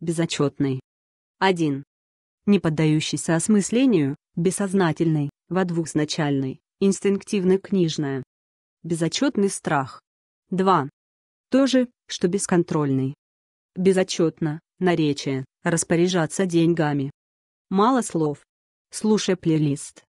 безотчетный. 1. Не поддающийся осмыслению, бессознательный, во двухзначальный, инстинктивно-книжное. Безотчетный страх. 2. То же, что бесконтрольный. Безотчетно, наречие, распоряжаться деньгами. Мало слов. Слушай плейлист.